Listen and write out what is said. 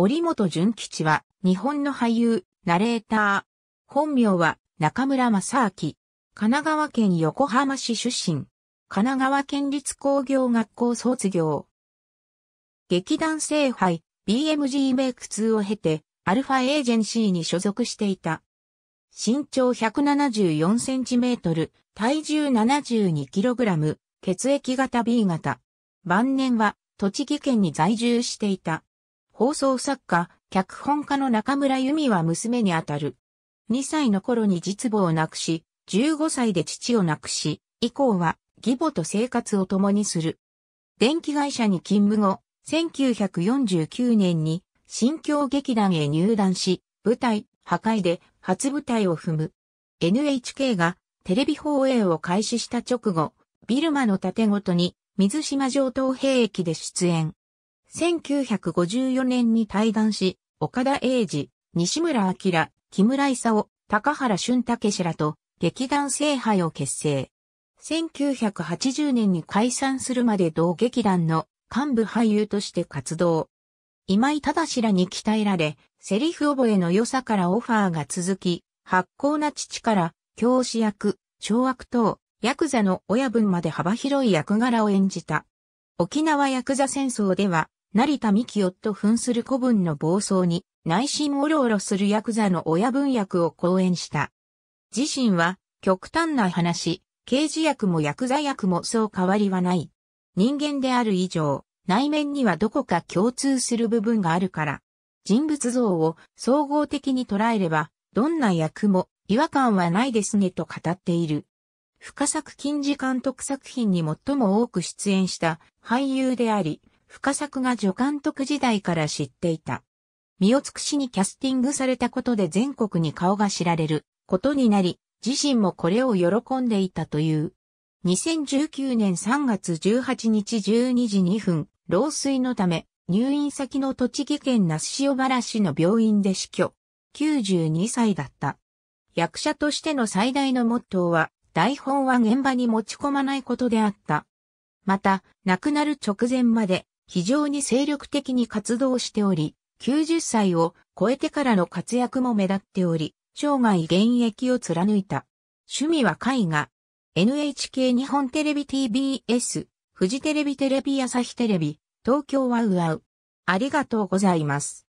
折本純吉は、日本の俳優、ナレーター。本名は、中村正明。神奈川県横浜市出身。神奈川県立工業学校卒業。劇団聖杯、BMG メイク2を経て、アルファエージェンシーに所属していた。身長174センチメートル、体重72キログラム、血液型 B 型。晩年は、栃木県に在住していた。放送作家、脚本家の中村由美は娘にあたる。2歳の頃に実母を亡くし、15歳で父を亡くし、以降は義母と生活を共にする。電気会社に勤務後、1949年に新京劇団へ入団し、舞台、破壊で初舞台を踏む。NHK がテレビ放映を開始した直後、ビルマの盾ごとに水島城東兵駅で出演。1954年に対談し、岡田英二、西村明、木村勲、高原俊武氏らと劇団聖杯を結成。1980年に解散するまで同劇団の幹部俳優として活動。今井氏らに鍛えられ、セリフ覚えの良さからオファーが続き、発行な父から教師役、小悪党、ヤクザの親分まで幅広い役柄を演じた。沖縄ヤクザ戦争では、成田希夫と扮する古文の暴走に内心おろおろするヤクザの親分役を講演した。自身は極端な話、刑事役もヤクザ役もそう変わりはない。人間である以上、内面にはどこか共通する部分があるから。人物像を総合的に捉えれば、どんな役も違和感はないですねと語っている。深作金次監督作品に最も多く出演した俳優であり、深作が助監督時代から知っていた。身を尽くしにキャスティングされたことで全国に顔が知られることになり、自身もこれを喜んでいたという。2019年3月18日12時2分、老衰のため、入院先の栃木県那須塩原市の病院で死去。92歳だった。役者としての最大のモットーは、台本は現場に持ち込まないことであった。また、亡くなる直前まで非常に精力的に活動しており、90歳を超えてからの活躍も目立っており、生涯現役を貫いた。趣味は絵画。NHK 日本テレビ TBS、フジテレビテレビ朝日テレビ、東京はうあう。ありがとうございます。